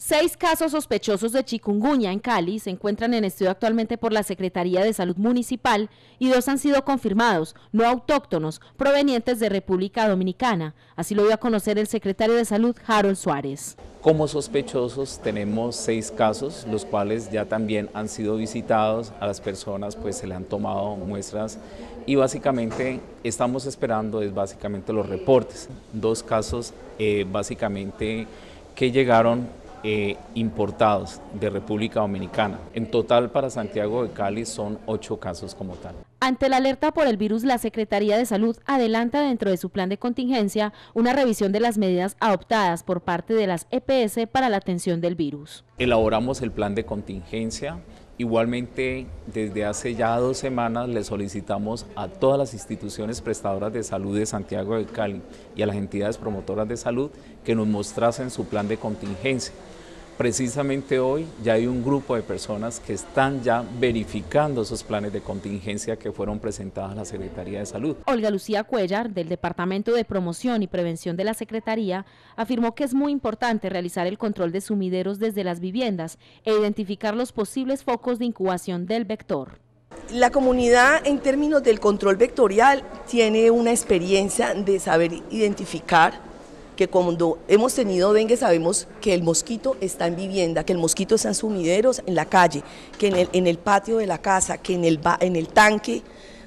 Seis casos sospechosos de chikungunya en Cali se encuentran en estudio actualmente por la Secretaría de Salud Municipal y dos han sido confirmados, no autóctonos, provenientes de República Dominicana. Así lo dio a conocer el secretario de Salud, Harold Suárez. Como sospechosos tenemos seis casos, los cuales ya también han sido visitados, a las personas pues se le han tomado muestras y básicamente estamos esperando es básicamente los reportes. Dos casos eh, básicamente que llegaron eh, importados de República Dominicana. En total para Santiago de Cali son ocho casos como tal. Ante la alerta por el virus, la Secretaría de Salud adelanta dentro de su plan de contingencia una revisión de las medidas adoptadas por parte de las EPS para la atención del virus. Elaboramos el plan de contingencia Igualmente, desde hace ya dos semanas le solicitamos a todas las instituciones prestadoras de salud de Santiago de Cali y a las entidades promotoras de salud que nos mostrasen su plan de contingencia precisamente hoy ya hay un grupo de personas que están ya verificando esos planes de contingencia que fueron presentados a la Secretaría de Salud. Olga Lucía Cuellar, del Departamento de Promoción y Prevención de la Secretaría, afirmó que es muy importante realizar el control de sumideros desde las viviendas e identificar los posibles focos de incubación del vector. La comunidad en términos del control vectorial tiene una experiencia de saber identificar que cuando hemos tenido dengue sabemos que el mosquito está en vivienda, que el mosquito está en sumideros, en la calle, que en el, en el patio de la casa, que en el, en el tanque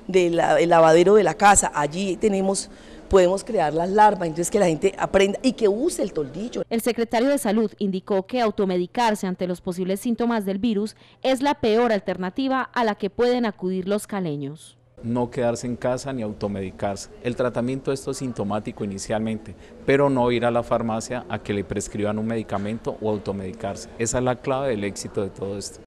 del lavadero de la casa, allí tenemos podemos crear las larvas, entonces que la gente aprenda y que use el toldillo. El secretario de Salud indicó que automedicarse ante los posibles síntomas del virus es la peor alternativa a la que pueden acudir los caleños no quedarse en casa ni automedicarse. El tratamiento esto es sintomático inicialmente, pero no ir a la farmacia a que le prescriban un medicamento o automedicarse. Esa es la clave del éxito de todo esto.